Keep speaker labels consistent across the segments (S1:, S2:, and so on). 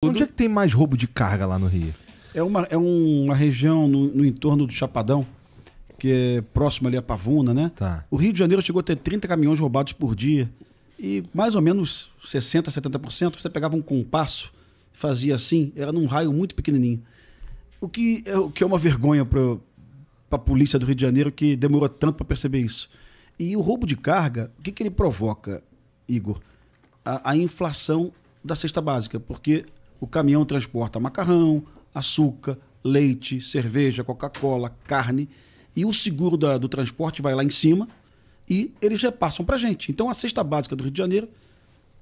S1: Onde é que
S2: tem mais roubo de carga lá no Rio?
S1: É uma, é uma região no, no entorno do Chapadão, que é próximo ali a Pavuna, né? Tá. O Rio de Janeiro chegou a ter 30 caminhões roubados por dia. E mais ou menos 60%, 70%, você pegava um compasso, fazia assim, era num raio muito pequenininho. O que é, o que é uma vergonha para a polícia do Rio de Janeiro, que demorou tanto para perceber isso. E o roubo de carga, o que, que ele provoca, Igor? A, a inflação da cesta básica, porque o caminhão transporta macarrão, açúcar, leite, cerveja, Coca-Cola, carne. E o seguro da, do transporte vai lá em cima e eles repassam para gente. Então a cesta básica do Rio de Janeiro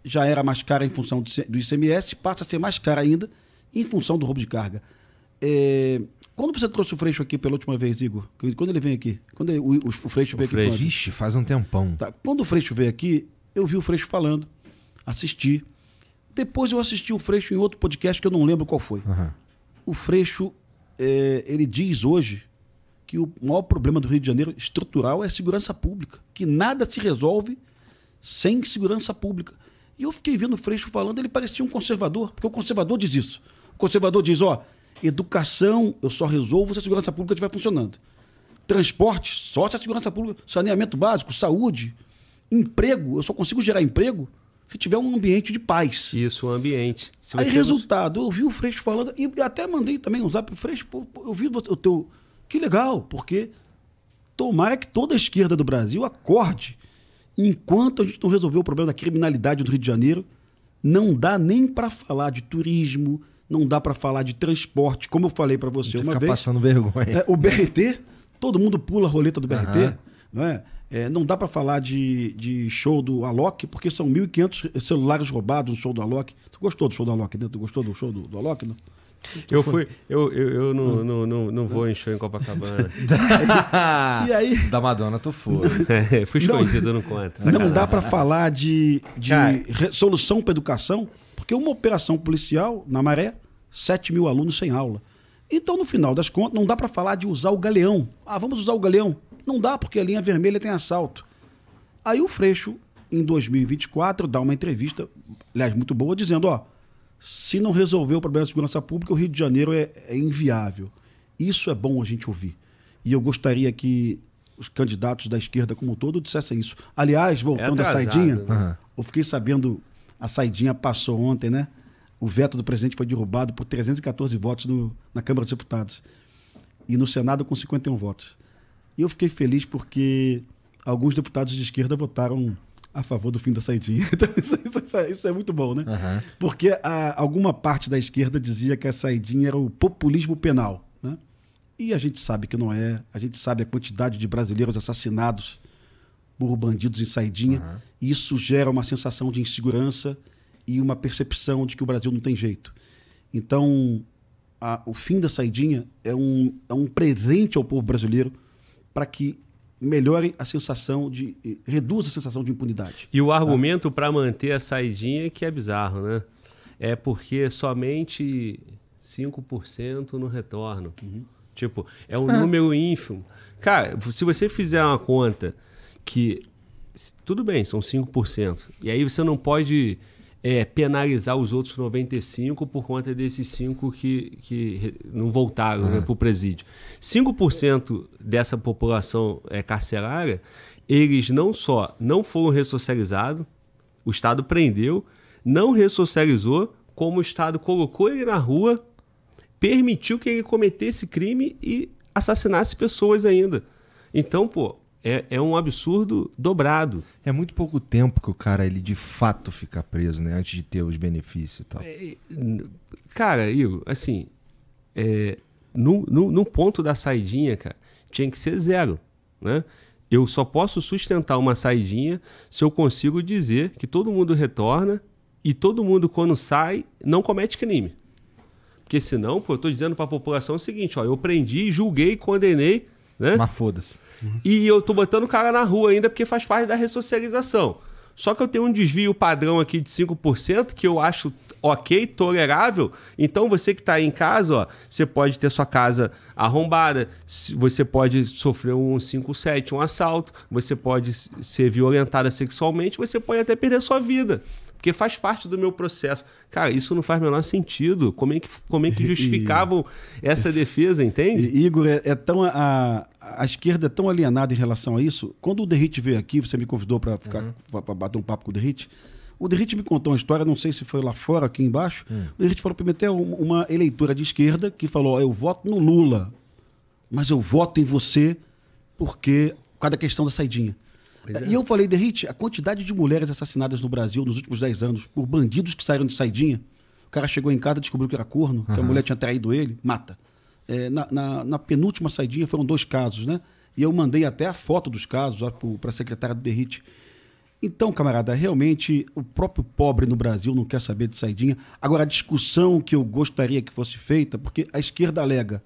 S1: já era mais cara em função do ICMS, passa a ser mais cara ainda em função do roubo de carga. É... Quando você trouxe o Freixo aqui pela última vez, Igor? Quando ele vem aqui? Quando ele, o, o, Freixo veio Freixo, aqui? Vixe, faz um tempão. Tá. Quando o Freixo veio aqui, eu vi o Freixo falando, assisti. Depois eu assisti o Freixo em outro podcast que eu não lembro qual foi. Uhum. O Freixo, é, ele diz hoje que o maior problema do Rio de Janeiro estrutural é a segurança pública, que nada se resolve sem segurança pública. E eu fiquei vendo o Freixo falando, ele parecia um conservador, porque o conservador diz isso. O conservador diz, ó, educação eu só resolvo se a segurança pública estiver funcionando. Transporte, só se a segurança pública, saneamento básico, saúde, emprego, eu só consigo gerar emprego se tiver um ambiente de paz. Isso, um ambiente. Se Aí, resultado, eu vi o Freixo falando, e até mandei também um zap, Freixo, pô, eu vi o teu... Que legal, porque tomara que toda a esquerda do Brasil acorde. Enquanto a gente não resolver o problema da criminalidade do Rio de Janeiro, não dá nem para falar de turismo, não dá para falar de transporte, como eu falei para você uma vez. passando
S2: vergonha. É,
S1: o BRT, todo mundo pula a roleta do BRT, uhum. não é? É, não dá para falar de, de show do Alok, porque são 1.500 celulares roubados no show do Alok. Tu gostou do show do Alok, né? Tu gostou do show do, do Alok, não? Eu fui, eu, eu, eu não, ah. não, não, não vou em show em Copacabana. e aí? Da Madonna tu foi. É, fui escondido, não, não conta. Não dá para falar de, de solução para educação, porque uma operação policial, na maré, 7 mil alunos sem aula. Então, no final das contas, não dá para falar de usar o galeão. Ah, vamos usar o galeão. Não dá, porque a linha vermelha tem assalto. Aí o Freixo, em 2024, dá uma entrevista, aliás, muito boa, dizendo: ó, se não resolver o problema da segurança pública, o Rio de Janeiro é, é inviável. Isso é bom a gente ouvir. E eu gostaria que os candidatos da esquerda como um todo dissessem isso. Aliás, voltando é à saidinha, né? eu fiquei sabendo, a saidinha passou ontem, né? O veto do presidente foi derrubado por 314 votos no, na Câmara dos Deputados. E no Senado com 51 votos. E eu fiquei feliz porque alguns deputados de esquerda votaram a favor do fim da saidinha. Então, isso, isso, isso é, é muito bom, né? Uhum. Porque a, alguma parte da esquerda dizia que a saidinha era o populismo penal. Né? E a gente sabe que não é. A gente sabe a quantidade de brasileiros assassinados por bandidos em saidinha. Uhum. E isso gera uma sensação de insegurança e uma percepção de que o Brasil não tem jeito. Então, a, o fim da saidinha é um, é um presente ao povo brasileiro para que melhore a sensação de. reduza a sensação de impunidade.
S2: E o tá? argumento tá? para manter a saidinha é que é bizarro, né? É porque somente 5% no retorno. Uhum. Tipo, é um número ínfimo. Cara, se você fizer uma conta que. Tudo bem, são 5%. E aí você não pode é, penalizar os outros 95 por conta desses 5 que, que não voltaram né, uhum. né, para o presídio. 5% dessa população é, carcerária, eles não só não foram ressocializados, o Estado prendeu, não ressocializou, como o Estado colocou ele na rua, permitiu que ele cometesse crime e assassinasse pessoas ainda. Então, pô, é, é um absurdo dobrado. É muito pouco tempo que o cara ele de fato fica preso, né? Antes de ter os benefícios e tal. É, cara, Igor, assim, é, no, no, no ponto da saidinha, cara, tinha que ser zero, né? Eu só posso sustentar uma saidinha se eu consigo dizer que todo mundo retorna e todo mundo, quando sai, não comete crime. Porque senão, pô, eu estou dizendo para a população o seguinte: ó, eu prendi, julguei, condenei, né? Mas foda-se. E eu tô botando o cara na rua ainda porque faz parte da ressocialização. Só que eu tenho um desvio padrão aqui de 5% que eu acho ok, tolerável. Então você que está aí em casa, ó, você pode ter sua casa arrombada, você pode sofrer um 57, um assalto, você pode ser violentada sexualmente, você pode até perder sua vida porque faz parte do meu processo. Cara, isso não faz o menor sentido. Como é que, como é que justificavam e, essa defesa, entende?
S1: E, Igor, é, é tão a, a esquerda é tão alienada em relação a isso. Quando o Derrite veio aqui, você me convidou para ficar uhum. bater um papo com o Derrite. O Derrite me contou uma história, não sei se foi lá fora, aqui embaixo. Hum. O Derrite falou para mim até uma eleitora de esquerda que falou: eu voto no Lula, mas eu voto em você porque por causa da questão da saidinha. É. E eu falei, Derrite, a quantidade de mulheres assassinadas no Brasil nos últimos 10 anos por bandidos que saíram de saidinha. O cara chegou em casa, descobriu que era corno, uhum. que a mulher tinha traído ele, mata. É, na, na, na, penúltima saidinha foram dois casos, né? E eu mandei até a foto dos casos para a secretária do Derrite. Então, camarada, realmente o próprio pobre no Brasil não quer saber de saidinha. Agora, a discussão que eu gostaria que fosse feita, porque a esquerda alega,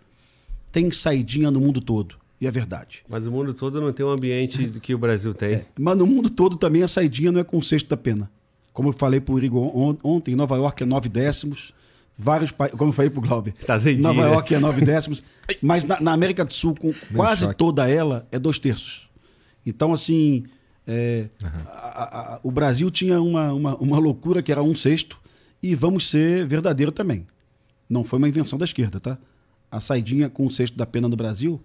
S1: tem saidinha no mundo todo e a é verdade.
S2: Mas o mundo todo não tem um ambiente do que o Brasil tem. É,
S1: mas no mundo todo também a saidinha não é com o sexto da pena. Como eu falei para o Igor ontem, Nova York é nove décimos. Vários como eu falei para o Glauber, tá Nova York é nove décimos. mas na, na, América do Sul, com quase choque. toda ela, é dois terços. Então, assim, é, uhum. a, a, o Brasil tinha uma, uma, uma loucura que era um sexto. E vamos ser verdadeiro também. Não foi uma invenção da esquerda, tá? A saidinha com o sexto da pena no Brasil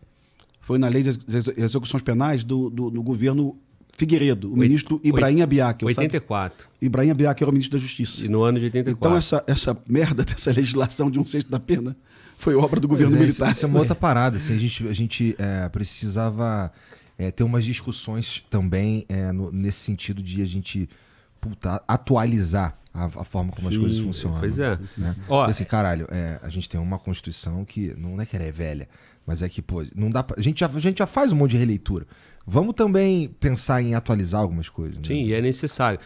S1: foi na lei das execuções penais do, do, do governo Figueiredo, o Oito, ministro Ibrahim Abiaque. 84. Sabe? Ibrahim Abiak era o ministro da Justiça. E no ano de 84. Então, essa, essa merda dessa legislação de um sexto da pena foi obra do governo é, militar. Isso é uma outra parada. Assim, a gente, a gente é,
S2: precisava é, ter umas discussões também é, no, nesse sentido de a gente puta, atualizar a, a, forma como sim, as coisas funcionam. Pois né? é. Sim, sim, né? Ó, assim, caralho, é, a gente tem uma Constituição que não é que ela é velha, mas é que, pô, não dá pra, a, gente já, a gente já faz um monte de releitura. Vamos também pensar em atualizar algumas coisas. Né? Sim, é necessário.